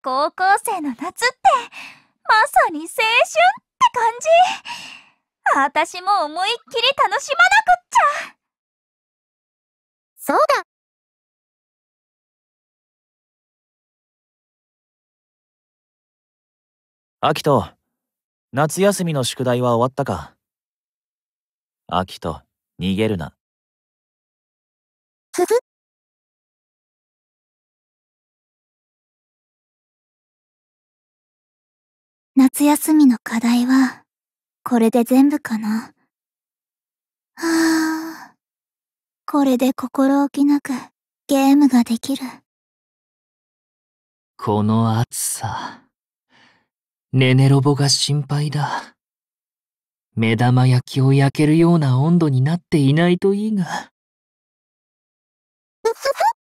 高校生の夏って、まさに青春って感じ。私も思いっきり楽しまなくっちゃ。そうだ。アキト、夏休みの宿題は終わったかアキト、逃げるな。ふふ。夏休みの課題は、これで全部かな。はぁ、あ、これで心置きなくゲームができる。この暑さ。ネネロボが心配だ。目玉焼きを焼けるような温度になっていないといいが。